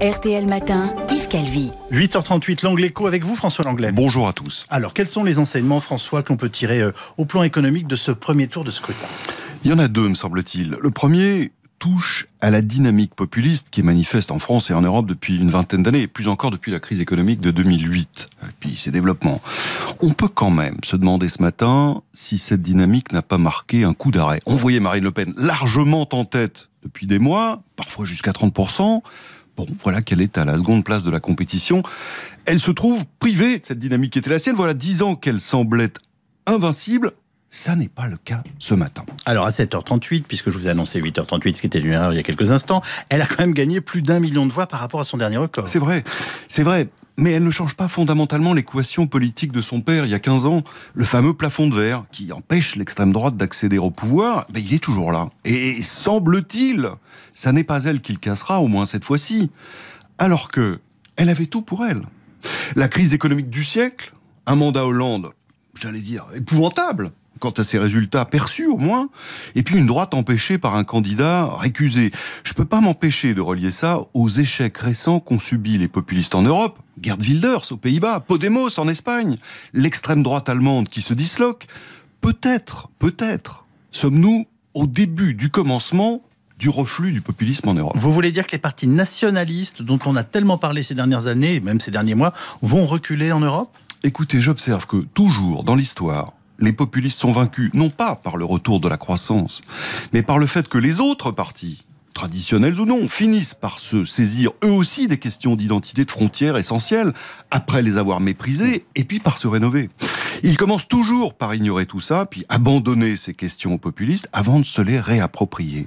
RTL Matin, Yves Calvi. 8h38, l'Angle Éco avec vous, François Langlais. Bonjour à tous. Alors, quels sont les enseignements, François, qu'on peut tirer euh, au plan économique de ce premier tour de scrutin Il y en a deux, me semble-t-il. Le premier touche à la dynamique populiste qui est manifeste en France et en Europe depuis une vingtaine d'années, et plus encore depuis la crise économique de 2008, et puis ses développements. On peut quand même se demander ce matin si cette dynamique n'a pas marqué un coup d'arrêt. On voyait Marine Le Pen largement en tête depuis des mois, parfois jusqu'à 30%, Bon, voilà qu'elle est à la seconde place de la compétition. Elle se trouve privée, cette dynamique qui était la sienne. Voilà dix ans qu'elle semblait invincible. Ça n'est pas le cas ce matin. Alors à 7h38, puisque je vous ai annoncé 8h38, ce qui était une erreur il y a quelques instants, elle a quand même gagné plus d'un million de voix par rapport à son dernier record. C'est vrai, c'est vrai mais elle ne change pas fondamentalement l'équation politique de son père il y a 15 ans. Le fameux plafond de verre qui empêche l'extrême droite d'accéder au pouvoir, ben il est toujours là. Et semble-t-il, ça n'est pas elle qui le cassera, au moins cette fois-ci. Alors que, elle avait tout pour elle. La crise économique du siècle, un mandat Hollande, j'allais dire, épouvantable, quant à ses résultats perçus au moins, et puis une droite empêchée par un candidat récusé. Je ne peux pas m'empêcher de relier ça aux échecs récents qu'ont subis les populistes en Europe, Gerd Wilders aux Pays-Bas, Podemos en Espagne, l'extrême droite allemande qui se disloque. Peut-être, peut-être, sommes-nous au début du commencement du reflux du populisme en Europe. Vous voulez dire que les partis nationalistes dont on a tellement parlé ces dernières années, même ces derniers mois, vont reculer en Europe Écoutez, j'observe que toujours dans l'histoire, les populistes sont vaincus, non pas par le retour de la croissance, mais par le fait que les autres partis traditionnels ou non, finissent par se saisir eux aussi des questions d'identité de frontières essentielles, après les avoir méprisées, et puis par se rénover. Ils commencent toujours par ignorer tout ça, puis abandonner ces questions aux populistes avant de se les réapproprier.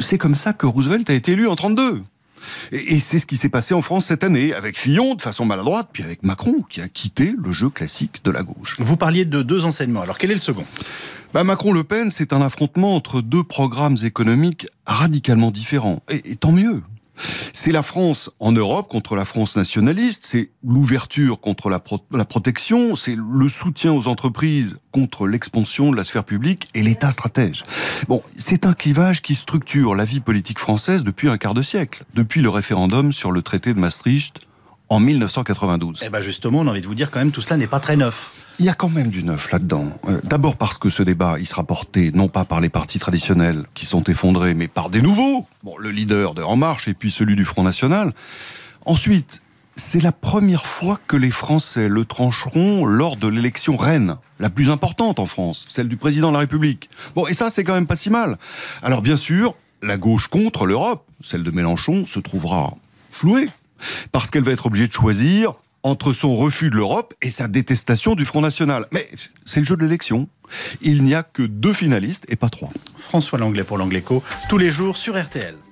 C'est comme ça que Roosevelt a été élu en 1932 et, c'est ce qui s'est passé en France cette année, avec Fillon de façon maladroite, puis avec Macron qui a quitté le jeu classique de la gauche. Vous parliez de deux enseignements, alors quel est le second bah, Macron-Le Pen, c'est un affrontement entre deux programmes économiques radicalement différents. et tant mieux, c'est la France en Europe contre la France nationaliste, c'est l'ouverture contre la, protection, c'est le soutien aux entreprises contre l'expansion de la sphère publique et l'État stratège. Bon, c'est un clivage qui structure la vie politique française depuis un quart de siècle, depuis le référendum sur le traité de Maastricht en 1992. Eh bien justement, on a envie de vous dire quand même, tout cela n'est pas très neuf. Il y a quand même du neuf là-dedans. Euh, d'abord parce que ce débat, il sera porté non pas par les partis traditionnels qui sont effondrés, mais par des nouveaux. Bon, le leader de En Marche et puis celui du Front National. Ensuite, c'est la première fois que les Français le trancheront lors de l'élection reine, la plus importante en France, celle du président de la République. Bon, et ça, c'est quand même pas si mal. Alors, bien sûr, la gauche contre l'Europe, celle de Mélenchon, se trouvera flouée, parce qu'elle va être obligée de choisir entre son refus de l'Europe et sa détestation du Front National. Mais c'est le jeu de l'élection. Il n'y a que deux finalistes et pas trois. François Langlais pour l'Angléco, tous les jours sur RTL.